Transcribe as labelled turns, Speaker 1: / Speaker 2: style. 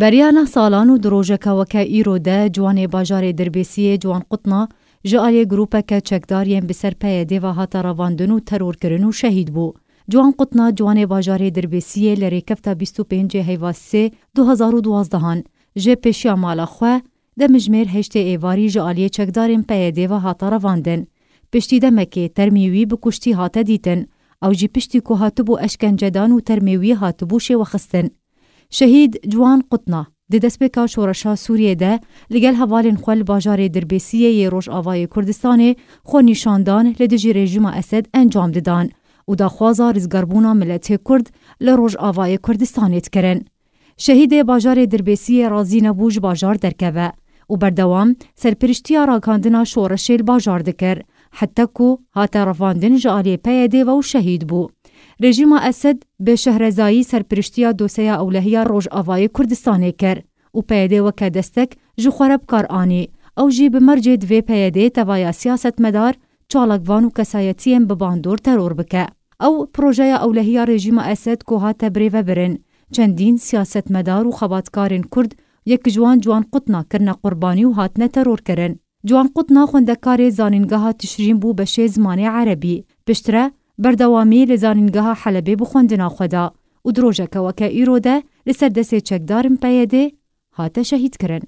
Speaker 1: بریانا سالان و دروژکا وکا ایرو ده جوان باجار دربیسی جوان قطنا جالی گروپک چکدارین بسر پیه دیوا هاتا رواندن و ترور کرن و شهید بو. جوان قطنا جوان باجار دربیسی لریکفتا 25 هیوا 3 2012 جه پیشی مالا خواه ده مجمیر هشت ایواری جالی چکدارین پیه دیوا هاتا رواندن. پشتی دمکی ترمیوی بکشتی هاتا دیتن. او جی پشتی که هاتبو اشکنجدان و ترمیوی هاتبو شی وخستن. شەهید جوان قوتنا دی دەست پێکا شۆڕەشا سووریێدە لەگەل هەواڵێن خوێل باژارێ دربێسیە یە ڕۆژاوای کوردستانê خۆ نیشاندان لە دژی رێژیما ئەسد ئەنجام ددان و داخوازا ریزگەربوونا ملەتێ کورد لە ڕۆژاوای کوردستانێتکردن. شەهیدێ باژارێ دربێسیە ڕازی نەبووژ باژار دەرکەوە و بەردەوام سەرپشتیا ڕاکاندنا شۆڕەشێل باژار دکرد، حتەک و هاتە ڕەفاندن ژ ئالێپەیە دێوە و شەهید بوو. رژیما ئەسد بە شەهرەزایی سەرپشتیا دۆسەیە ئەولەهەیە ڕۆژئاوایی کوردستانێ کرد و پەیدەوە کە دەستەک ji xwereb karî ew jî bi mercê divê peyedê tevaya siyasetmedar çalekvan û kesayetiyên bi bandor teror bike. Ew projeya ewlehiya rejima Esed ku hate birêve birin, çendîn siyasetmedar û xebatkarên Kurd yek ji ciwan qutna kirine qurbanî û hatine teror kirin. Ciwan qutna xwendekarê zanîngeha tişrîn bû beşê zimanê erebî, piştre بەردەوامی لە زانینگەها حەلەبێ بخواندنا خوددا و درۆژەکەوەکە ئیرۆدە لەسەر دەسێ چەکدارم پەیەدێ هاتە شەهیدکردن